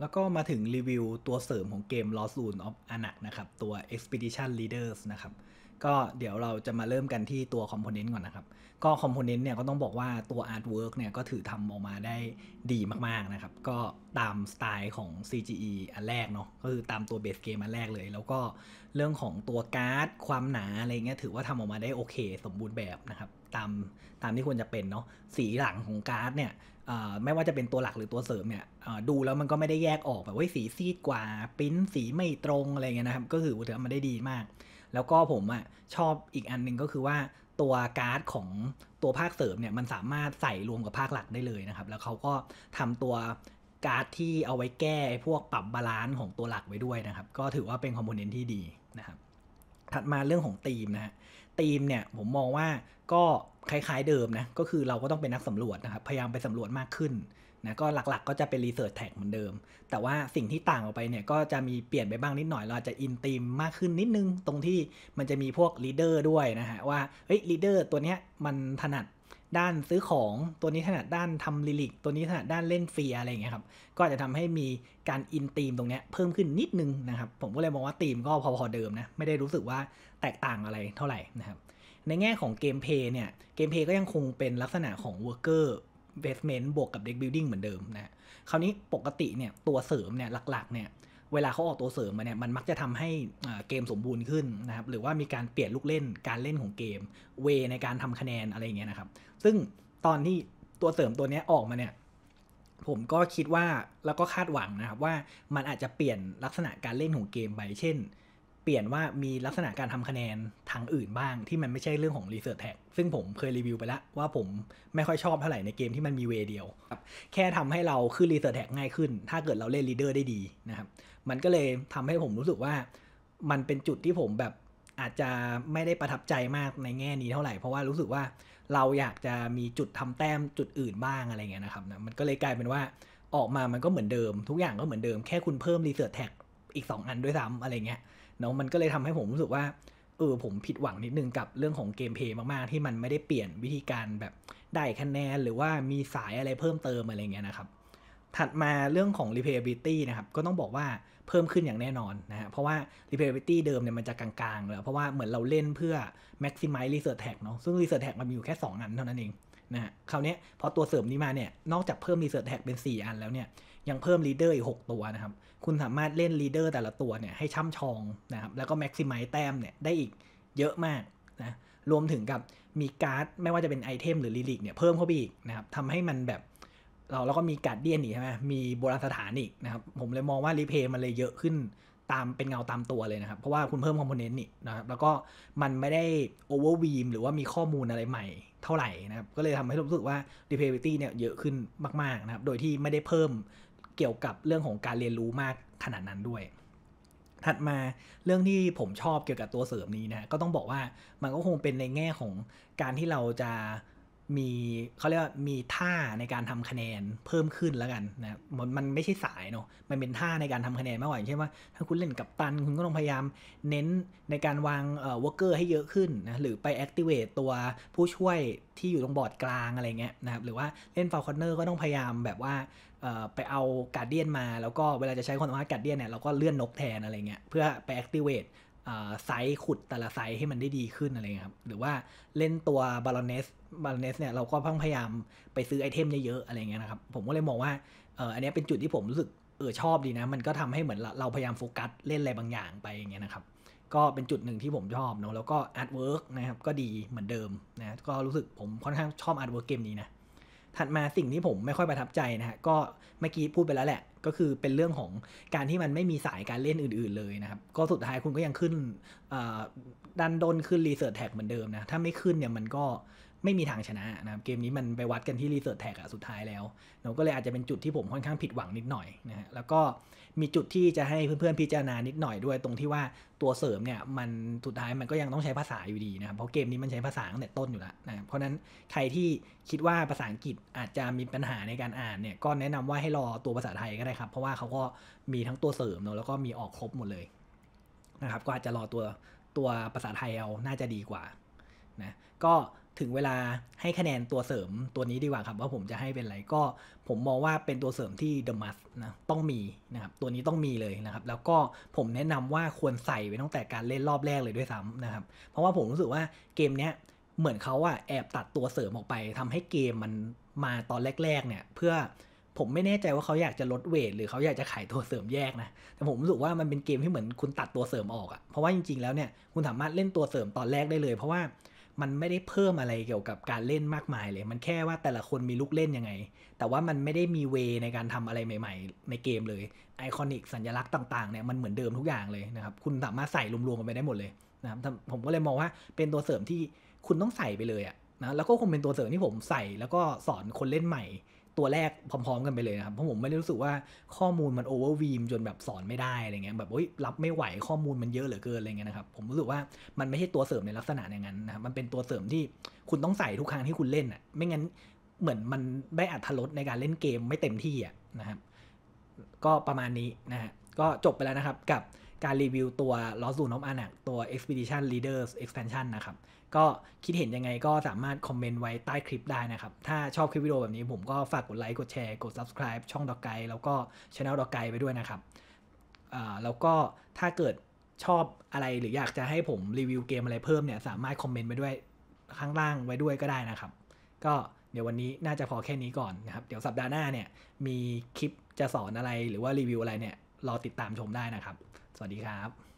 แล้วก็มาถึงรีวิวตัวเสริมของเกม Lost r o n e of Anak นะครับ ตัว Expedition Leaders นะครับ ก็เดี๋ยวเราจะมาเริ่มกันที่ตัวคอมโพเนนต์ก่อนนะครับ ก็คอมโพเนนต์เนี่ยก็ต้องบอกว่าตัวอาร์ตเวิร์เนี่ยก็ถือทำออกมาได้ดีมากๆนะครับ ก็ตามสไตล์ของ CGE อันแรกเนาะ ก็คือตามตัวเบสเกม อันแรกเลย แล้วก็เรื่องของตัวการ์ดความหนาอะไรเงี้ยถือว่าทำออกมาได้โอเค สมบูรณ์แบบนะครับตามตามที่ควรจะเป็นเนาะสีหลังของการ์ดเนี่ยไม่ว่าจะเป็นตัวหลักหรือตัวเสริมเนี่ยดูแล้วมันก็ไม่ได้แยกออกแบบว่าสีซีด กว่าปิ้นสีไม่ตรงอะไรเงี้ยนะครับ ก็คือถือว่ามันได้ดีมาก แล้วก็ผมอ่ะชอบอีกอันหนึ่งก็คือว่าตัวการ์ดของตัวภาคเสริมเนี่ยมันสามารถใส่รวมกับภาคหลักได้เลยนะครับ แล้วเขาก็ทำตัวการ์ดที่เอาไว้แก้พวกปรับบาลานซ์ของตัวหลักไว้ด้วยนะครับ ก็ถือว่าเป็นคอมโพเนนต์ที่ดีนะครับถัดมาเรื่องของทีมนะฮะทีมเนี่ยผมมองว่าก็คล้ายๆเดิมนะ ก็คือเราก็ต้องเป็นนักสำรวจนะครับ พยายามไปสำรวจมากขึ้นนะ ก็หลักๆก็จะเป็นรีเสิร์ชแท็กเหมือนเดิม แต่ว่าสิ่งที่ต่างออกไปเนี่ยก็จะมีเปลี่ยนไปบ้างนิดหน่อย เราจะอินทีมมากขึ้นนิดนึง ตรงที่มันจะมีพวกลีดเดอร์ด้วยนะฮะว่า เฮ้ยลีดเดอร์ตัวเนี้ยมันถนัดด้านซื้อของตัวนี้ถนัดด้านทำลิลิก ตัวนี้ถนัดด้านเล่นเฟียอะไรอย่างเงี้ยครับ ก็จะทำให้มีการอินตีมตรงเนี้ยเพิ่มขึ้นนิดนึงนะครับ ผมก็เลยมองว่าตีมก็พอๆเดิมนะ ไม่ได้รู้สึกว่าแตกต่างอะไรเท่าไหร่นะครับ ในแง่ของเกมเพย์เนี่ย เกมเพย์ก็ยังคงเป็นลักษณะของ worker basement บวกกับ deck building เหมือนเดิมนะคราวนี้ปกติเนี่ยตัวเสริมเนี่ยหลักๆ เนี่ยเวลาเขาออกตัวเสริมมาเนี่ยมันมักจะทำให้เกมสมบูรณ์ขึ้นนะครับหรือว่ามีการเปลี่ยนลูกเล่นการเล่นของเกม เว ในการทำคะแนนอะไรเงี้ยนะครับซึ่งตอนที่ตัวเสริมตัวนี้ออกมาเนี่ยผมก็คิดว่าแล้วก็คาดหวังนะครับว่ามันอาจจะเปลี่ยนลักษณะการเล่นของเกมไปเช่นปลี่ยนว่ามีลักษณะการทำคะแนนทางอื่นบ้างที่มันไม่ใช่เรื่องของีเสิร์ชแท็กซึ่งผมเคยรีวิวไปแล้วว่าผมไม่ค่อยชอบเท่าไหร่ในเกมที่มันมีเวเดียวครับแค่ทำให้เราขึ้นรีเสิร์ชแท็กง่ายขึ้นถ้าเกิดเราเล่นลดเดอร์ได้ดีนะครับมันก็เลยทำให้ผมรู้สึกว่ามันเป็นจุดที่ผมแบบอาจจะไม่ได้ประทับใจมากในแง่นี้เท่าไหร่ เพราะว่ารู้สึกว่าเราอยากจะมีจุดทำแต้มจุดอื่นบ้างอะไรเงี้ยนะครับนะมันก็เลยกลายเป็นว่าออกมามันก็เหมือนเดิมทุกอย่างก็เหมือนเดิม แค่คุณเพิ่มรีเสิร์ชแท็กอีก2อันด้วยซ้ำอะไรเงี้ยเนาะมันก็เลยทำให้ผมรู้สึกว่าเออผมผิดหวังนิดนึงกับเรื่องของเกมเพย์มากๆ ที่มันไม่ได้เปลี่ยนวิธีการแบบได้คะแนนหรือว่ามีสายอะไรเพิ่มเติมอะไรเงี้ยนะครับถัดมาเรื่องของ replayability นะครับก็ต้องบอกว่าเพิ่มขึ้นอย่างแน่นอนนะฮะเพราะว่า replayability เดิมเนี่ยมันจะกลางๆเลยเพราะว่าเหมือนเราเล่นเพื่อ maximize research tag เนาะซึ่ง research tag มันมีอยู่แค่ 2 อันเท่านั้นเองนะฮะคราวนี้พอตัวเสริมนี้มาเนี่ยนอกจากเพิ่ม research tag เป็น 4 อันแล้วเนี่ยยังเพิ่มลีดเดอร์อีก 6 ตัวนะครับ คุณสามารถเล่นลีดเดอร์แต่ละตัวเนี่ยให้ช่ำชองนะครับ แล้วก็แม็กซิมัยแต้มเนี่ยได้อีกเยอะมากนะ รวมถึงกับมีการ์ดไม่ว่าจะเป็นไอเทมหรือลิลิกเนี่ยเพิ่มเข้าไปอีกนะครับทำให้มันแบบเราแล้วก็มีการ์ดเดียนอีกใช่ไหม มีโบราณสถานอีกนะครับ ผมเลยมองว่ารีเพย์มันเลยเยอะขึ้นตามเป็นเงาตามตัวเลยนะครับ เพราะว่าคุณเพิ่มคอมโพเนนต์นี่นะครับ แล้วก็มันไม่ได้โอเวอร์วีมหรือว่ามีข้อมูลอะไรใหม่ เท่าไหร่นะครับ ก็เลยทำให้รู้สึกว่า replayability เนี่ยเยอะขึ้นมากๆนะครับ โดยที่ไม่ได้เพิ่มเกี่ยวกับเรื่องของการเรียนรู้มากขนาดนั้นด้วย ถัดมาเรื่องที่ผมชอบเกี่ยวกับตัวเสริมนี้นะ ก็ต้องบอกว่ามันก็คงเป็นในแง่ของการที่เราจะมีเขาเรียกว่ามีท่าในการทำคะแนนเพิ่มขึ้นแล้วกันนะมันมันไม่ใช่สายเนาะมันเป็นท่าในการทำคะแนนมากกว่าอย่างเช่นว่าถ้าคุณเล่นกับตันคุณก็ต้องพยายามเน้นในการวางเอ่อวอร์เกอร์ให้เยอะขึ้นนะหรือไปแอคทีเวตตัวผู้ช่วยที่อยู่ตรงบอร์ดกลางอะไรเงี้ยนะครับหรือว่าเล่นฟาวคอนเนอร์ก็ต้องพยายามแบบว่าไปเอาการเดียนมาแล้วก็เวลาจะใช้ควอามารการเดียนเนี่ยเราก็เลื่อนนกแทนอะไรเงี้ยเพื่อไปแอคทีเวตไซส์ขุดแต่ละไซส์ให้มันได้ดีขึ้นอะไรเงี้ยครับหรือว่าเล่นตัวบาลอนเนสบาลอนเนสเนี่ยเราก็พยายามไปซื้อไอเทมเยอะๆอะไรเงี้ยนะครับผมก็เลยมองว่าเอออันนี้เป็นจุดที่ผมรู้สึก เออชอบดีนะ มันก็ทำให้เหมือนเราพยายามโฟกัสเล่นอะไรบางอย่างไปอย่างเงี้ยนะครับก็เป็นจุดหนึ่งที่ผมชอบเนาะแล้วก็อาร์ตเวิร์กนะครับก็ดีเหมือนเดิมนะก็รู้สึกผมค่อนข้างชอบอาร์ตเวิร์กเกมนี้นะถัดมาสิ่งที่ผมไม่ค่อยประทับใจนะฮะก็เมื่อกี้พูดไปแล้วแหละก็คือเป็นเรื่องของการที่มันไม่มีสายการเล่นอื่นๆเลยนะครับ ก็สุดท้ายคุณก็ยังขึ้นดันดนขึ้นรีเสิร์ชแท็กเหมือนเดิมนะ ถ้าไม่ขึ้นเนี่ยมันก็ไม่มีทางชนะนะครับ เกมนี้มันไปวัดกันที่รีเสิร์ชแท็กอะสุดท้ายแล้ว เราก็เลยอาจจะเป็นจุดที่ผมค่อนข้างผิดหวังนิดหน่อยนะฮะ แล้วก็มีจุดที่จะให้เพื่อนๆพิจารณานิดหน่อยด้วย ตรงที่ว่าตัวเสริมเนี่ยมันสุดท้ายมันก็ยังต้องใช้ภาษาอยู่ดีนะครับ เพราะเกมนี้มันใช้ภาษาตั้งแต่ต้นอยู่แล้วนะ เพราะนั้นใครที่คิดว่าภาษาอังกฤษอาจจะมีปัญหาในการอ่านเนี่ยก็แนะนำว่าให้รอตัวภาษาไทยก็ได้ครับ เพราะว่าเขาก็มีทั้งตัวเสริมเนาะแล้วก็มีออกครบหมดเลยนะครับ ก็อาจจะรอตัวตัวภาษาไทยเอา น่าจะดีกว่านะ ก็ถึงเวลาให้คะแนนตัวเสริมตัวนี้ดีกว่าครับว่าผมจะให้เป็นอะไรก็ผมมองว่าเป็นตัวเสริมที่เดอะมัสนะต้องมีนะครับตัวนี้ต้องมีเลยนะครับแล้วก็ผมแนะนำว่าควรใส่ไว้ตั้งแต่การเล่นรอบแรกเลยด้วยซ้ำนะครับเพราะว่าผมรู้สึกว่าเกมเนี้ยเหมือนเขาอะแอบตัดตัวเสริมออกไป ทำให้เกมมันมาตอนแรกๆเนี่ยเพื่อผมไม่แน่ใจว่าเขาอยากจะลดเวทหรือเขาอยากจะขายตัวเสริมแยกนะแต่ผมรู้สึกว่ามันเป็นเกมที่เหมือนคุณตัดตัวเสริมออกอะเพราะว่าจริงๆแล้วเนี่ยคุณสามารถเล่นตัวเสริมตอนแรกได้เลยเพราะว่ามันไม่ได้เพิ่มอะไรเกี่ยวกับการเล่นมากมายเลย มันแค่ว่าแต่ละคนมีลูกเล่นยังไง แต่ว่ามันไม่ได้มีเวในการทำอะไรใหม่ ๆ ในเกมเลยไอคอนิกสัญลักษณ์ต่าง ๆเนี่ยมันเหมือนเดิมทุกอย่างเลยนะครับ คุณสามารถใส่รวมๆกันไปได้หมดเลยนะครับ ผมก็เลยมองว่าเป็นตัวเสริมที่คุณต้องใส่ไปเลยอะนะ แล้วก็คงเป็นตัวเสริมที่ผมใส่แล้วก็สอนคนเล่นใหม่ตัวแรกพร้อมๆกันไปเลยนะครับเพราะผมไม่ได้รู้สึกว่าข้อมูลมันโอเวอร์วีมจนแบบสอนไม่ได้อะไรเงี้ยแบบโอ๊ยรับไม่ไหวข้อมูลมันเยอะเหลือเกินอะไรเงี้ยนะครับผมรู้สึกว่ามันไม่ใช่ตัวเสริมในลักษณะอย่างนั้นนะครับมันเป็นตัวเสริมที่คุณต้องใส่ทุกครั้งที่คุณเล่นอ่ะไม่งั้นเหมือนมันไม่อัตรสในการเล่นเกมไม่เต็มที่อ่ะนะครับก็ประมาณนี้นะฮะก็จบไปแล้วนะครับ กับการรีวิวตัว Lost น n n o อ a นอะตัว Expedition Leaders Expansion นะครับ ก็คิดเห็นยังไงก็สามารถคอมเมนต์ไว้ใต้คลิปได้นะครับ ถ้าชอบคลิปวิดีโอแบบนี้ผมก็ฝากกดไลค์ กดแชร์ กด Subscribe ช่องดอกไกแล้วก็ช anel ดอกไกไปด้วยนะครับ แล้วก็ถ้าเกิดชอบอะไรหรืออยากจะให้ผมรีวิวเกมอะไรเพิ่มเนี่ยสามารถคอมเมนต์ไปด้วยข้างล่างไว้ด้วยก็ได้นะครับ ก็เดี๋ยววันนี้น่าจะพอแค่นี้ก่อนนะครับ เดี๋ยวสัปดาห์หน้าเนี่ยมีคลิปจะสอนอะไรหรือว่ารีวิวอะไรเนี่ยรอติดตามชมได้นะครับ สวัสดีครับ